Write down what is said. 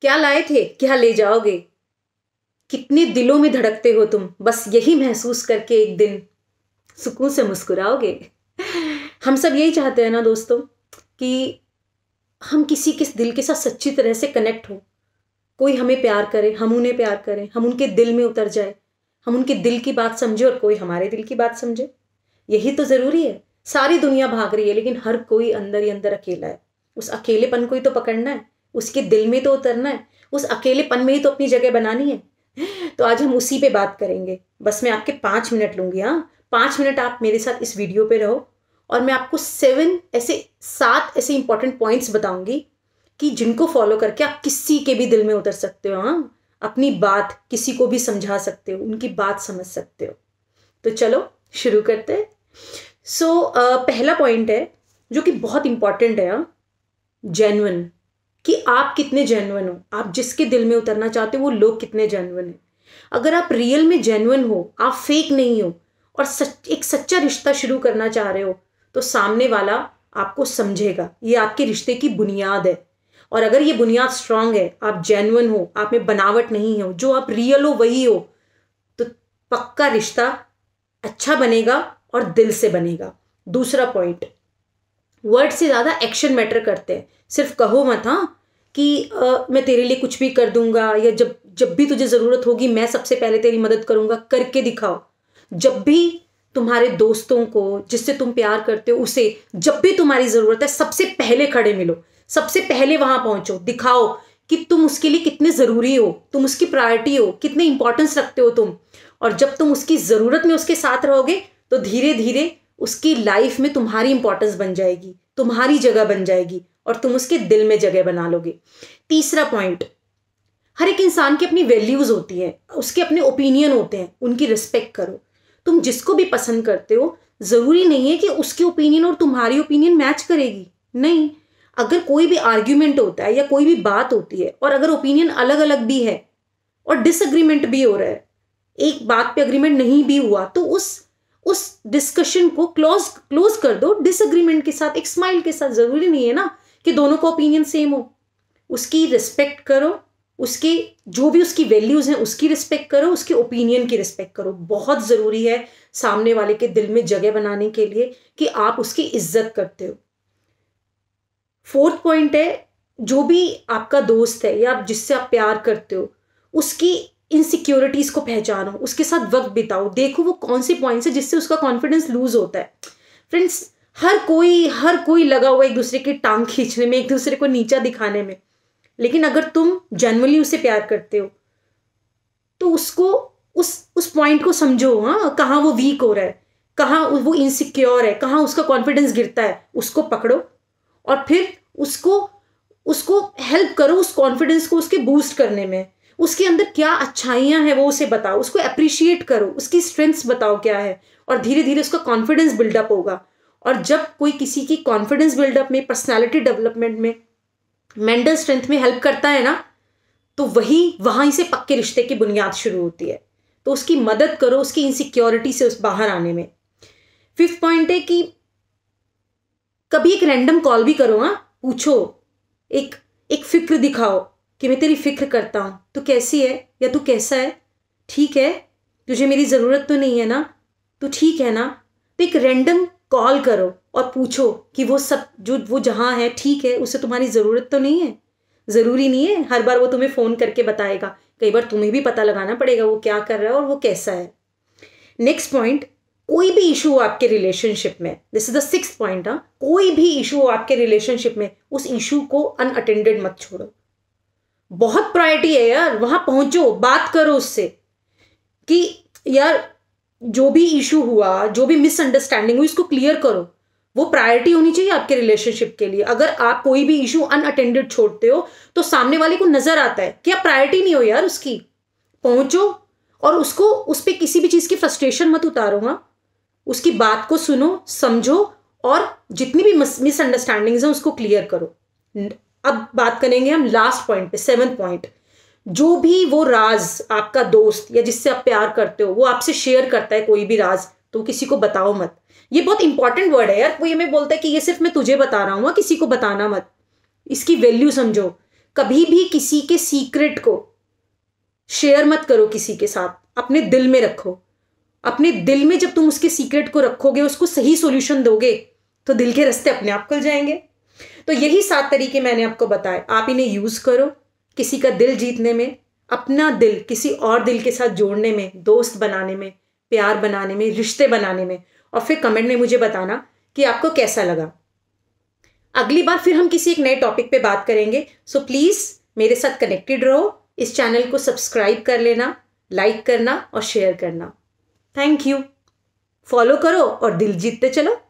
क्या लाए थे क्या ले जाओगे कितने दिलों में धड़कते हो तुम बस यही महसूस करके एक दिन सुकून से मुस्कुराओगे हम सब यही चाहते हैं ना दोस्तों कि हम किसी किस दिल के साथ सच्ची तरह से कनेक्ट हो कोई हमें प्यार करे हम उन्हें प्यार करें हम उनके दिल में उतर जाए हम उनके दिल की बात समझे और कोई हमारे दिल की बात समझे यही तो ज़रूरी है सारी दुनिया भाग रही है लेकिन हर कोई अंदर ही अंदर अकेला है उस अकेलेपन को ही तो पकड़ना है उसके दिल में तो उतरना है उस अकेलेपन में ही तो अपनी जगह बनानी है तो आज हम उसी पे बात करेंगे बस मैं आपके पाँच मिनट लूँगी हाँ पाँच मिनट आप मेरे साथ इस वीडियो पे रहो और मैं आपको सेवन ऐसे सात ऐसे इंपॉर्टेंट पॉइंट्स बताऊंगी कि जिनको फॉलो करके आप किसी के भी दिल में उतर सकते हो हाँ अपनी बात किसी को भी समझा सकते हो उनकी बात समझ सकते हो तो चलो शुरू करते हैं सो so, uh, पहला पॉइंट है जो कि बहुत इंपॉर्टेंट है जेन्युन हाँ। कि आप कितने जेनुअन हो आप जिसके दिल में उतरना चाहते हो वो लोग कितने जेनुअन हैं अगर आप रियल में जेनुअन हो आप फेक नहीं हो और सच एक सच्चा रिश्ता शुरू करना चाह रहे हो तो सामने वाला आपको समझेगा ये आपके रिश्ते की बुनियाद है और अगर ये बुनियाद स्ट्रांग है आप जेनुअन हो आप में बनावट नहीं हो जो आप रियल हो वही हो तो पक्का रिश्ता अच्छा बनेगा और दिल से बनेगा दूसरा पॉइंट वर्ड से ज़्यादा एक्शन मैटर करते हैं सिर्फ कहो मत हाँ कि आ, मैं तेरे लिए कुछ भी कर दूंगा या जब जब भी तुझे ज़रूरत होगी मैं सबसे पहले तेरी मदद करूंगा करके दिखाओ जब भी तुम्हारे दोस्तों को जिससे तुम प्यार करते हो उसे जब भी तुम्हारी ज़रूरत है सबसे पहले खड़े मिलो सबसे पहले वहाँ पहुँचो दिखाओ कि तुम उसके लिए कितने ज़रूरी हो तुम उसकी प्रायोरिटी हो कितने इंपॉर्टेंस रखते हो तुम और जब तुम उसकी ज़रूरत में उसके साथ रहोगे तो धीरे धीरे उसकी लाइफ में तुम्हारी इंपॉर्टेंस बन जाएगी तुम्हारी जगह बन जाएगी और तुम उसके दिल में जगह बना लोगे तीसरा पॉइंट हर एक इंसान की अपनी वैल्यूज़ होती हैं उसके अपने ओपिनियन होते हैं उनकी रिस्पेक्ट करो तुम जिसको भी पसंद करते हो ज़रूरी नहीं है कि उसके ओपिनियन और तुम्हारी ओपिनियन मैच करेगी नहीं अगर कोई भी आर्ग्यूमेंट होता है या कोई भी बात होती है और अगर ओपिनियन अलग अलग भी है और डिसएग्रीमेंट भी हो रहा है एक बात पे अग्रीमेंट नहीं भी हुआ तो उस उस डिस्कशन को क्लोज क्लोज कर दो डिसएग्रीमेंट के साथ एक स्माइल के साथ जरूरी नहीं है ना कि दोनों का ओपिनियन सेम हो उसकी रिस्पेक्ट करो उसके जो भी उसकी वैल्यूज़ हैं उसकी रिस्पेक्ट करो उसके ओपिनियन की रिस्पेक्ट करो बहुत ज़रूरी है सामने वाले के दिल में जगह बनाने के लिए कि आप उसकी इज्जत करते हो फोर्थ पॉइंट है जो भी आपका दोस्त है या आप जिससे आप प्यार करते हो उसकी इनसिक्योरिटीज़ को पहचानो उसके साथ वक्त बिताओ देखो वो कौन से पॉइंट्स है जिससे उसका कॉन्फिडेंस लूज होता है फ्रेंड्स हर कोई हर कोई लगा हुआ एक दूसरे की टांग खींचने में एक दूसरे को नीचा दिखाने में लेकिन अगर तुम जनरली उसे प्यार करते हो तो उसको उस उस पॉइंट को समझो हाँ कहाँ वो वीक हो रहा है कहाँ वो इनसिक्योर है कहाँ उसका कॉन्फिडेंस गिरता है उसको पकड़ो और फिर उसको उसको हेल्प करो उस कॉन्फिडेंस को उसके बूस्ट करने में उसके अंदर क्या अच्छाइयाँ हैं वो उसे बताओ उसको अप्रिशिएट करो उसकी स्ट्रेंथ्स बताओ क्या है और धीरे धीरे उसका कॉन्फिडेंस बिल्डअप होगा और जब कोई किसी की कॉन्फिडेंस बिल्डअप में पर्सनैलिटी डेवलपमेंट में मेंटल स्ट्रेंथ में हेल्प करता है ना तो वही वहाँ से पक्के रिश्ते की बुनियाद शुरू होती है तो उसकी मदद करो उसकी इनसिक्योरिटी से उस बाहर आने में फिफ्थ पॉइंट है कि कभी एक रैंडम कॉल भी करो ना हाँ, पूछो एक एक फिक्र दिखाओ कि मैं तेरी फ़िक्र करता हूँ तू कैसी है या तू कैसा है ठीक है तुझे मेरी ज़रूरत तो नहीं है ना तू तो ठीक है ना तो एक रैंडम कॉल करो और पूछो कि वो सब जो वो जहाँ है ठीक है उसे तुम्हारी ज़रूरत तो नहीं है ज़रूरी नहीं है हर बार वो तुम्हें फ़ोन करके बताएगा कई बार तुम्हें भी पता लगाना पड़ेगा वो क्या कर रहा है और वो कैसा है नेक्स्ट पॉइंट कोई भी इशू हो आपके रिलेशनशिप में this is the six point हाँ कोई भी इशू हो आपके रिलेशनशिप में उस इशू को अनअटेंडेड मत छोड़ो बहुत प्रायोरिटी है यार वहां पहुंचो बात करो उससे कि यार जो भी इशू हुआ जो भी मिसअंडरस्टैंडिंग हुई इसको क्लियर करो वो प्रायोरिटी होनी चाहिए आपके रिलेशनशिप के लिए अगर आप कोई भी इशू अनअटेंडेड छोड़ते हो तो सामने वाले को नजर आता है कि आप प्रायोरिटी नहीं हो यार उसकी पहुंचो और उसको उस पर किसी भी चीज़ की फ्रस्ट्रेशन मत उतारो हाँ उसकी बात को सुनो समझो और जितनी भी मिसअंडरस्टैंडिंग्स हैं उसको क्लियर करो अब बात करेंगे हम लास्ट पॉइंट पे सेवन पॉइंट जो भी वो राज आपका दोस्त या जिससे आप प्यार करते हो वो आपसे शेयर करता है कोई भी राज तो किसी को बताओ मत ये बहुत इंपॉर्टेंट वर्ड है यार वो ये मैं बोलता है कि ये सिर्फ मैं तुझे बता रहा हूँ हाँ, किसी को बताना मत इसकी वैल्यू समझो कभी भी किसी के सीक्रेट को शेयर मत करो किसी के साथ अपने दिल में रखो अपने दिल में जब तुम उसके सीक्रेट को रखोगे उसको सही सॉल्यूशन दोगे तो दिल के रास्ते अपने आप खुल जाएंगे तो यही सात तरीके मैंने आपको बताए आप इन्हें यूज़ करो किसी का दिल जीतने में अपना दिल किसी और दिल के साथ जोड़ने में दोस्त बनाने में प्यार बनाने में रिश्ते बनाने में और फिर कमेंट में मुझे बताना कि आपको कैसा लगा अगली बार फिर हम किसी एक नए टॉपिक पे बात करेंगे सो प्लीज़ मेरे साथ कनेक्टेड रहो इस चैनल को सब्सक्राइब कर लेना लाइक करना और शेयर करना थैंक यू फॉलो करो और दिल जीतते चलो